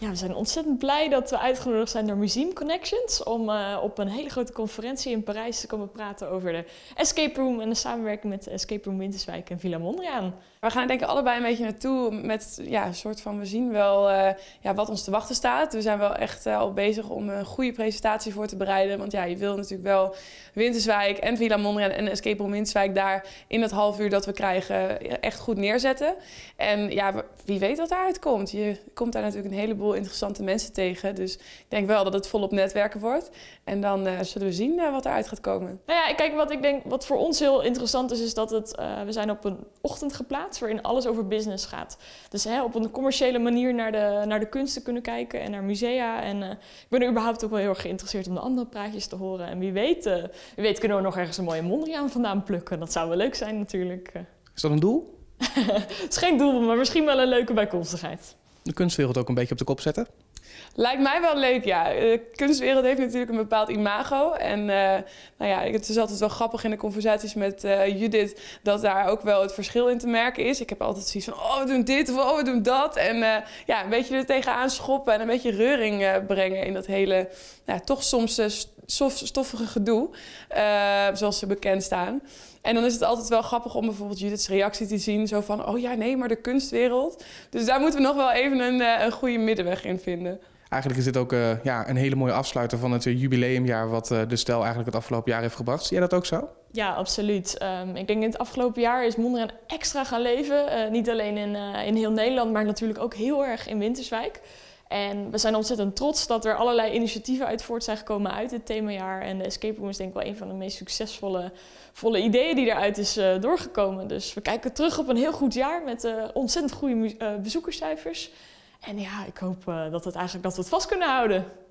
Ja, we zijn ontzettend blij dat we uitgenodigd zijn door Museum Connections om eh, op een hele grote conferentie in Parijs te komen praten over de Escape Room en de samenwerking met Escape Room Winterswijk en Villa Mondriaan. We gaan denk ik allebei een beetje naartoe met ja, een soort van we zien wel eh, ja, wat ons te wachten staat. We zijn wel echt eh, al bezig om een goede presentatie voor te bereiden, want ja, je wil natuurlijk wel Winterswijk en Villa Mondriaan en Escape Room Winterswijk daar in dat half uur dat we krijgen echt goed neerzetten. En ja, wie weet wat daaruit komt. Je komt daar natuurlijk een heleboel interessante mensen tegen. Dus ik denk wel dat het volop netwerken wordt. En dan eh, zullen we zien uh, wat eruit gaat komen. Nou ja, kijk, wat ik denk, wat voor ons heel interessant is, is dat het, eh, we zijn op een ochtend geplaatst waarin alles over business gaat. Dus hè, op een commerciële manier naar de, naar de kunsten kunnen kijken en naar musea. En ik ben er überhaupt ook wel heel erg geïnteresseerd om de andere praatjes te horen. En wie weet, wie weet kunnen we nog ergens een mooie Mondriaan vandaan plukken. Dat zou wel leuk zijn natuurlijk. Is dat een doel? Het is geen doel, maar misschien wel een leuke bijkomstigheid de kunstwereld ook een beetje op de kop zetten? Lijkt mij wel leuk, ja. De eh, kunstwereld heeft natuurlijk een bepaald imago. En eh, nou ja, het is altijd wel grappig in de conversaties met eh, Judith dat daar ook wel het verschil in te merken is. Ik heb altijd zoiets van, oh, we doen dit of oh, we doen dat. En ja, een beetje er tegenaan schoppen en een beetje reuring brengen in dat hele, nou, toch soms stoffige gedoe, eh, zoals ze bekend staan. En dan is het altijd wel grappig om bijvoorbeeld Judith's reactie te zien. Zo van, oh ja, nee, maar de kunstwereld. Dus daar moeten we nog wel even een, eh, een goede middenweg in vinden. Eigenlijk is dit ook eh, ja, een hele mooie afsluiter van het jubileumjaar... wat de stijl eigenlijk het afgelopen jaar heeft gebracht. Zie jij dat ook zo? Ja, absoluut. Ehm, ik denk in het afgelopen jaar is Mondriaan extra gaan leven. niet alleen in, in heel Nederland, maar natuurlijk ook heel erg in Winterswijk. En we zijn ontzettend trots dat er allerlei initiatieven uit voort zijn gekomen uit dit themajaar. En de escape room is denk ik wel een van de meest succesvolle volle ideeën die eruit is eh, doorgekomen. Dus we kijken terug op een heel goed jaar met eh, ontzettend goede eh, bezoekerscijfers. En ja, ik hoop dat, het eigenlijk, dat we het vast kunnen houden.